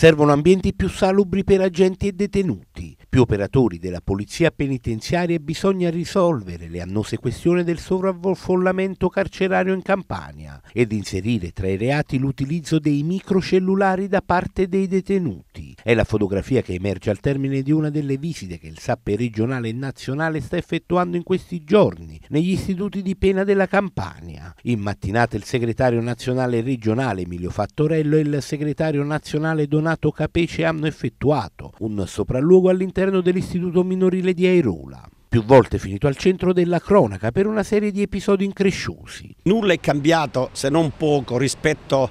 Servono ambienti più salubri per agenti e detenuti, più operatori della polizia penitenziaria e bisogna risolvere le annose questioni del sovraffollamento carcerario in Campania ed inserire tra i reati l'utilizzo dei microcellulari da parte dei detenuti. È la fotografia che emerge al termine di una delle visite che il SAP regionale e nazionale sta effettuando in questi giorni negli istituti di pena della Campania. In mattinata il segretario nazionale regionale Emilio Fattorello e il segretario nazionale Donato Capece hanno effettuato un sopralluogo all'interno dell'istituto minorile di Airola più volte finito al centro della cronaca per una serie di episodi incresciosi. Nulla è cambiato se non poco rispetto a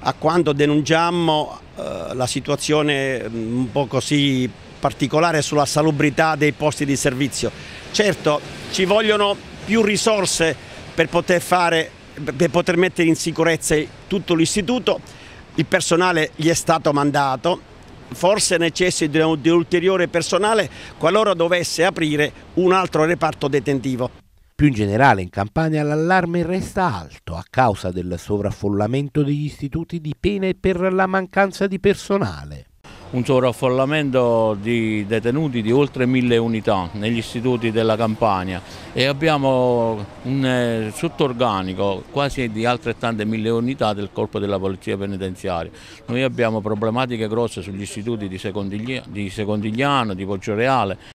a quando denunciammo eh, la situazione mm, un po' così particolare sulla salubrità dei posti di servizio. Certo, ci vogliono più risorse per poter, fare, per poter mettere in sicurezza tutto l'istituto, il personale gli è stato mandato, forse necessita di ulteriore personale qualora dovesse aprire un altro reparto detentivo. Più in generale in Campania l'allarme resta alto a causa del sovraffollamento degli istituti di pena e per la mancanza di personale. Un sovraffollamento di detenuti di oltre mille unità negli istituti della Campania e abbiamo un eh, sottorganico quasi di altrettante mille unità del corpo della polizia penitenziaria. Noi abbiamo problematiche grosse sugli istituti di Secondigliano, di Poggioreale.